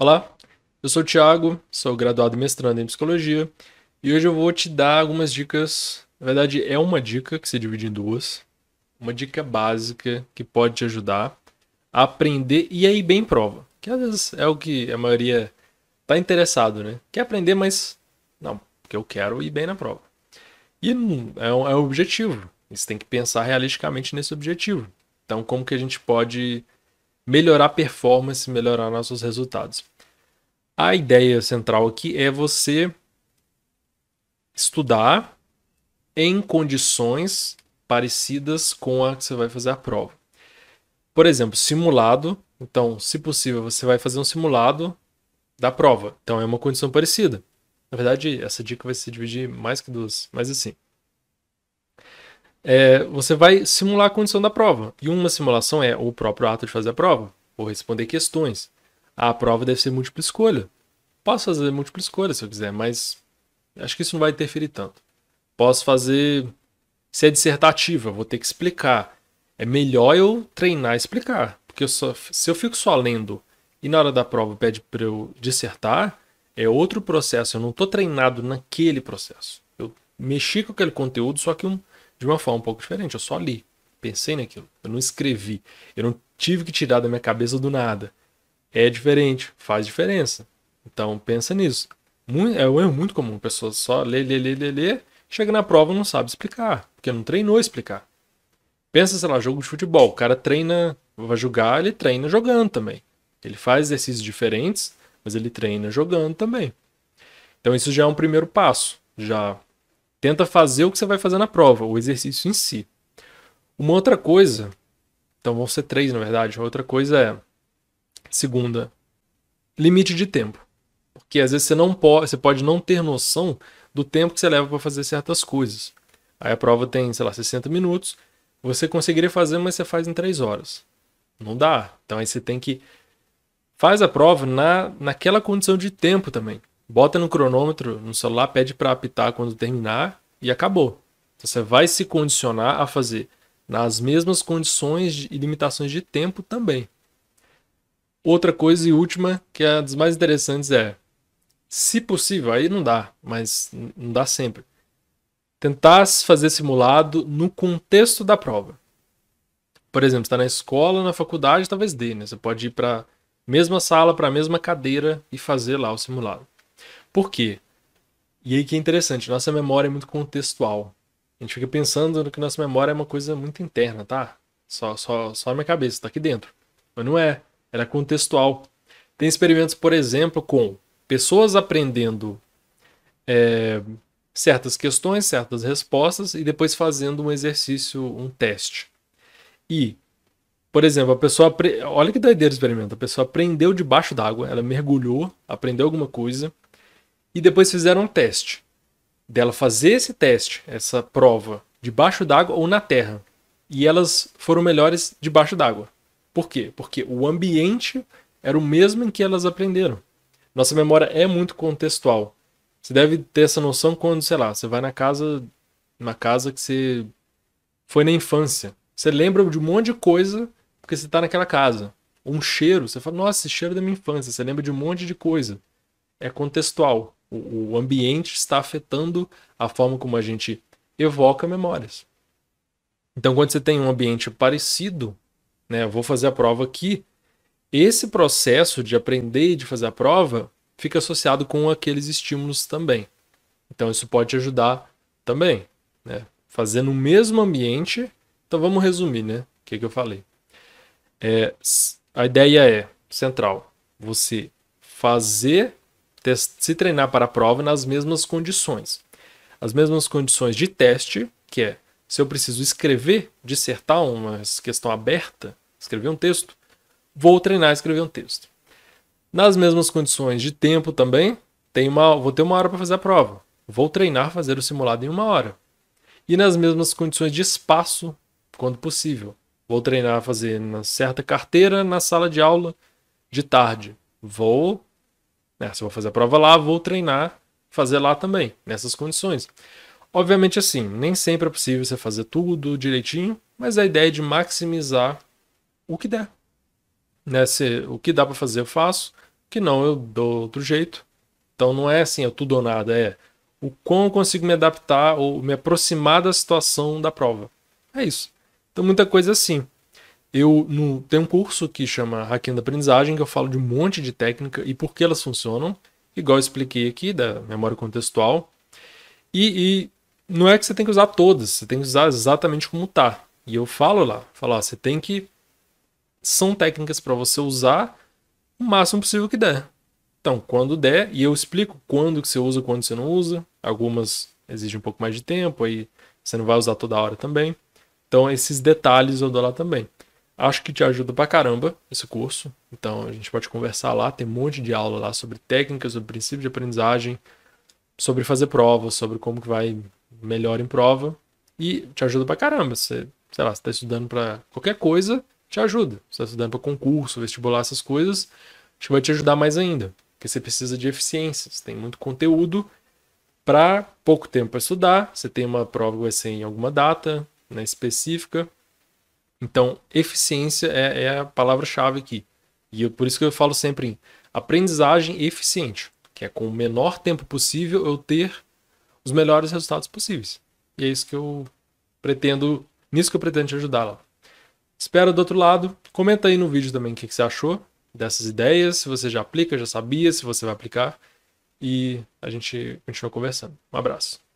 Olá, eu sou o Thiago, sou graduado e mestrando em psicologia e hoje eu vou te dar algumas dicas. Na verdade, é uma dica que se divide em duas. Uma dica básica que pode te ajudar a aprender e aí bem prova. Que às vezes é o que a maioria está interessado, né? Quer aprender, mas não, porque eu quero ir bem na prova. E é um, é um objetivo. Você tem que pensar realisticamente nesse objetivo. Então, como que a gente pode melhorar a performance, melhorar nossos resultados. A ideia central aqui é você estudar em condições parecidas com a que você vai fazer a prova. Por exemplo, simulado. Então, se possível, você vai fazer um simulado da prova. Então, é uma condição parecida. Na verdade, essa dica vai se dividir mais que duas, mas assim é, você vai simular a condição da prova. E uma simulação é o próprio ato de fazer a prova, ou responder questões. A prova deve ser múltipla escolha. Posso fazer múltipla escolha se eu quiser, mas acho que isso não vai interferir tanto. Posso fazer. Se é dissertativa, vou ter que explicar. É melhor eu treinar e explicar. Porque eu só, se eu fico só lendo e na hora da prova pede para eu dissertar, é outro processo. Eu não estou treinado naquele processo. Eu mexi com aquele conteúdo, só que um, de uma forma um pouco diferente. Eu só li, pensei naquilo, eu não escrevi, eu não tive que tirar da minha cabeça do nada. É diferente, faz diferença. Então pensa nisso. Muito, é um erro muito comum, pessoas só lê, lê, lê, lê, lê, chega na prova não sabe explicar, porque não treinou explicar. Pensa, sei lá, jogo de futebol, o cara treina, vai jogar, ele treina jogando também. Ele faz exercícios diferentes, mas ele treina jogando também. Então isso já é um primeiro passo, já Tenta fazer o que você vai fazer na prova, o exercício em si. Uma outra coisa, então vão ser três na verdade, outra coisa é, segunda, limite de tempo. Porque às vezes você, não pode, você pode não ter noção do tempo que você leva para fazer certas coisas. Aí a prova tem, sei lá, 60 minutos, você conseguiria fazer, mas você faz em três horas. Não dá. Então aí você tem que faz a prova na, naquela condição de tempo também bota no cronômetro, no celular, pede para apitar quando terminar e acabou. Então, você vai se condicionar a fazer nas mesmas condições e limitações de tempo também. Outra coisa e última, que é a das mais interessantes, é se possível, aí não dá, mas não dá sempre. Tentar fazer simulado no contexto da prova. Por exemplo, está na escola, na faculdade, talvez dê, né? Você pode ir para a mesma sala, para a mesma cadeira e fazer lá o simulado. Por quê? E aí que é interessante, nossa memória é muito contextual. A gente fica pensando que nossa memória é uma coisa muito interna, tá? Só, só, só na minha cabeça, tá aqui dentro. Mas não é. Ela é contextual. Tem experimentos, por exemplo, com pessoas aprendendo é, certas questões, certas respostas e depois fazendo um exercício, um teste. E, por exemplo, a pessoa. Olha que doideira o experimento. A pessoa aprendeu debaixo d'água, ela mergulhou, aprendeu alguma coisa e depois fizeram um teste dela fazer esse teste, essa prova, debaixo d'água ou na terra. E elas foram melhores debaixo d'água. Por quê? Porque o ambiente era o mesmo em que elas aprenderam. Nossa memória é muito contextual. Você deve ter essa noção quando, sei lá, você vai na casa, na casa que você foi na infância. Você lembra de um monte de coisa porque você está naquela casa. Um cheiro, você fala, nossa, esse cheiro é da minha infância. Você lembra de um monte de coisa. É contextual. O, o ambiente está afetando a forma como a gente evoca memórias. Então, quando você tem um ambiente parecido, né, eu vou fazer a prova aqui, esse processo de aprender e de fazer a prova fica associado com aqueles estímulos também. Então, isso pode te ajudar também. Né? Fazer no mesmo ambiente. Então, vamos resumir né? o que, que eu falei. É, a ideia é central: você fazer se treinar para a prova nas mesmas condições. As mesmas condições de teste, que é se eu preciso escrever, dissertar uma questão aberta, escrever um texto, vou treinar a escrever um texto. Nas mesmas condições de tempo também, tem uma, vou ter uma hora para fazer a prova. Vou treinar fazer o simulado em uma hora. E nas mesmas condições de espaço, quando possível. Vou treinar fazer na certa carteira na sala de aula de tarde. Vou né? Se eu vou fazer a prova lá, vou treinar, fazer lá também, nessas condições. Obviamente, assim, nem sempre é possível você fazer tudo direitinho, mas a ideia é de maximizar o que der. Né? Se, o que dá para fazer, eu faço, o que não, eu dou outro jeito. Então não é assim, é tudo ou nada, é o quão eu consigo me adaptar ou me aproximar da situação da prova. É isso. Então muita coisa é assim eu no, tem um curso que chama Hacking da Aprendizagem, que eu falo de um monte de técnica e por que elas funcionam, igual eu expliquei aqui, da memória contextual. E, e não é que você tem que usar todas, você tem que usar exatamente como tá. E eu falo lá, falar, você tem que. São técnicas para você usar o máximo possível que der. Então, quando der, e eu explico quando que você usa, quando você não usa. Algumas exigem um pouco mais de tempo, aí você não vai usar toda hora também. Então, esses detalhes eu dou lá também. Acho que te ajuda pra caramba esse curso. Então a gente pode conversar lá, tem um monte de aula lá sobre técnicas, sobre princípio de aprendizagem, sobre fazer prova, sobre como que vai melhor em prova. E te ajuda pra caramba. Você, sei lá, você tá estudando pra qualquer coisa, te ajuda. Você tá estudando pra concurso, vestibular, essas coisas, acho que vai te ajudar mais ainda. Porque você precisa de eficiência, você tem muito conteúdo para pouco tempo para estudar, você tem uma prova que vai ser em alguma data né, específica, então, eficiência é, é a palavra-chave aqui. E eu, por isso que eu falo sempre em aprendizagem eficiente, que é com o menor tempo possível eu ter os melhores resultados possíveis. E é isso que eu pretendo, nisso que eu pretendo te ajudar lá. Espero do outro lado. Comenta aí no vídeo também o que, que você achou dessas ideias, se você já aplica, já sabia, se você vai aplicar. E a gente continua conversando. Um abraço.